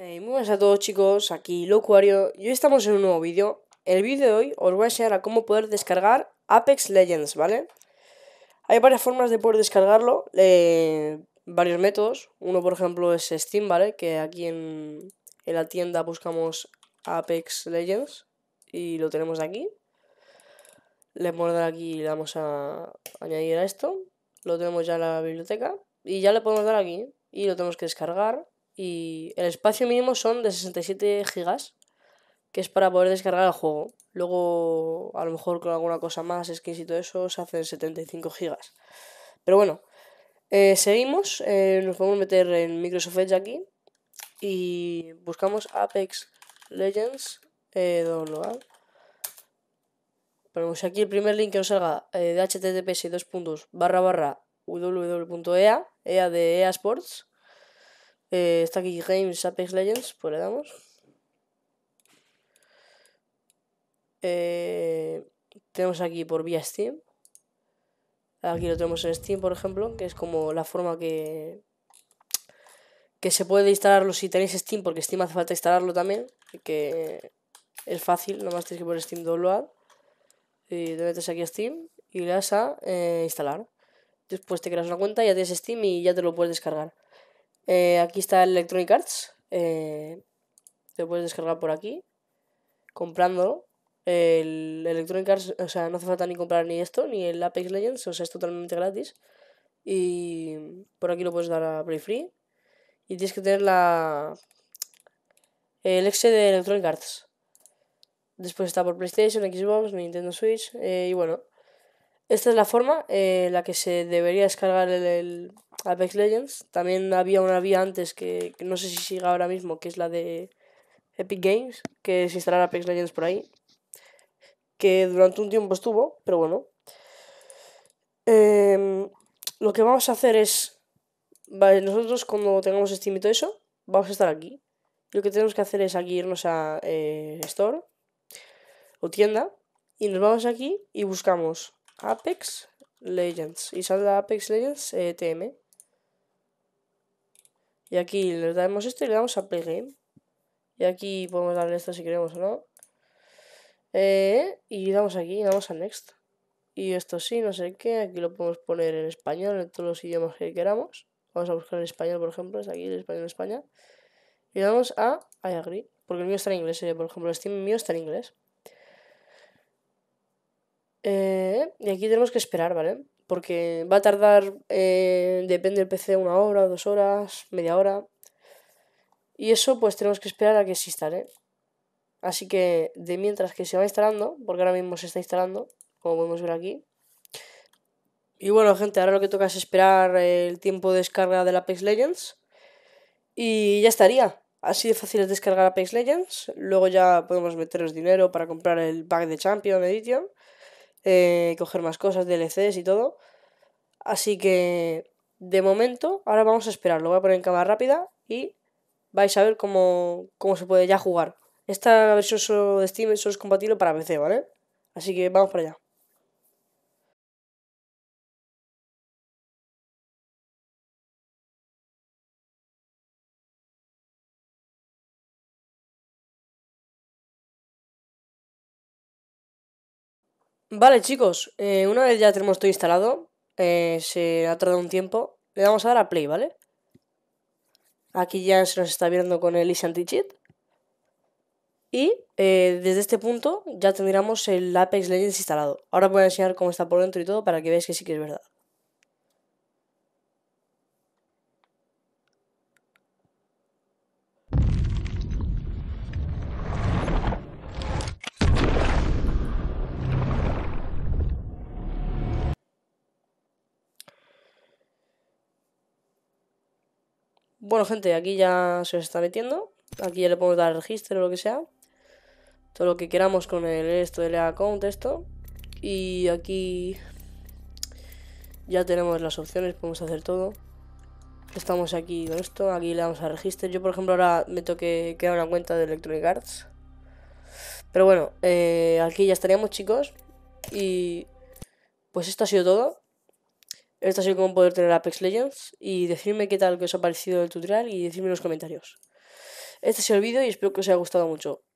Eh, muy buenas a todos chicos, aquí Locuario y hoy estamos en un nuevo vídeo. El vídeo de hoy os voy a enseñar a cómo poder descargar Apex Legends, ¿vale? Hay varias formas de poder descargarlo, eh, varios métodos. Uno por ejemplo es Steam, ¿vale? Que aquí en, la tienda buscamos Apex Legends y lo tenemos aquí. Le podemos dar aquí y le damos a añadir a esto. Lo tenemos ya en la biblioteca y ya le podemos dar aquí y lo tenemos que descargar y el espacio mínimo son de 67 gigas, que es para poder descargar el juego. Luego, a lo mejor con alguna cosa más, skins y todo eso, se hacen 75 gigas. Pero bueno, eh, seguimos, eh, nos podemos meter en Microsoft Edge aquí y buscamos Apex Legends eh, Ponemos aquí el primer link que nos salga de https dos barra www.ea, EA de EA Sports. Eh, está aquí Games Apex Legends, pues le damos. Eh, tenemos aquí por vía Steam. Aquí lo tenemos en Steam, por ejemplo, que es como la forma que, que se puede instalarlo si tenéis Steam, porque Steam hace falta instalarlo también, que es fácil, nomás tienes que por Steam Download. Y te metes aquí a Steam y le das a eh, instalar. Después te creas una cuenta, ya tienes Steam y ya te lo puedes descargar. Eh, aquí está el Electronic Arts. Eh, te puedes descargar por aquí. Comprándolo. El Electronic Arts, o sea, no hace falta ni comprar ni esto, ni el Apex Legends, o sea, es totalmente gratis. Y por aquí lo puedes dar a Play Free. Y tienes que tener la. El exe de Electronic Arts. Después está por PlayStation, Xbox, Nintendo Switch. Eh, y bueno, esta es la forma en eh, la que se debería descargar el, Apex Legends. También había una vía antes que, no sé si siga ahora mismo, que es la de Epic Games, que es instalar Apex Legends por ahí. Que durante un tiempo estuvo, pero bueno. Em, lo que vamos a hacer es. nosotros cuando tengamos Steam y eso, vamos a estar aquí. Lo que tenemos que hacer es aquí irnos a eh, Store o tienda. Y nos vamos aquí y buscamos Apex Legends. Y sale Apex Legends eh, TM. Y aquí le damos esto y le damos a Play Game. Y aquí podemos darle esto si queremos o no. Eh, y damos aquí y damos a Next. Y esto sí, no sé qué. Aquí lo podemos poner en español, en todos los idiomas que queramos. Vamos a buscar en español, por ejemplo. Es aquí el español en España. Y damos a I agree. Porque el mío está en inglés. Eh, por ejemplo, el Steam mío está en inglés. Eh, y aquí tenemos que esperar, ¿vale? porque va a tardar, eh, depende del PC, una hora, dos horas, media hora. Y eso pues tenemos que esperar a que se instale. Así que de mientras que se va instalando, porque ahora mismo se está instalando, como podemos ver aquí. Y bueno gente, ahora lo que toca es esperar el tiempo de descarga de la Apex Legends. Y ya estaría. Así de fácil es descargar Apex Legends. Luego ya podemos meteros dinero para comprar el pack de Champion Edition. Eh, coger más cosas, DLCs y todo. Así que, de momento, ahora vamos a esperar. Lo voy a poner en cámara rápida y vais a ver cómo, cómo se puede ya jugar. Esta versión de Steam solo es compatible para PC, ¿vale? Así que vamos para allá. Vale chicos, eh, una vez ya tenemos todo instalado, eh, se ha tardado un tiempo, le damos a dar a play, ¿vale? Aquí ya se nos está viendo con el Easy cheat Y eh, desde este punto ya tendríamos el Apex Legends instalado. Ahora voy a enseñar cómo está por dentro y todo para que veáis que sí que es verdad. Bueno, gente, aquí ya se os está metiendo. Aquí ya le podemos dar registro o lo que sea. Todo lo que queramos con el esto del account, esto. Y aquí ya tenemos las opciones, podemos hacer todo. Estamos aquí con esto, aquí le damos a register. Yo, por ejemplo, ahora me toque crear una cuenta de Electronic Arts. Pero bueno, eh, aquí ya estaríamos, chicos. Y pues esto ha sido todo. Esto ha sido como poder tener Apex Legends y decirme qué tal que os ha parecido el tutorial y decirme en los comentarios. Este sido el vídeo y espero que os haya gustado mucho.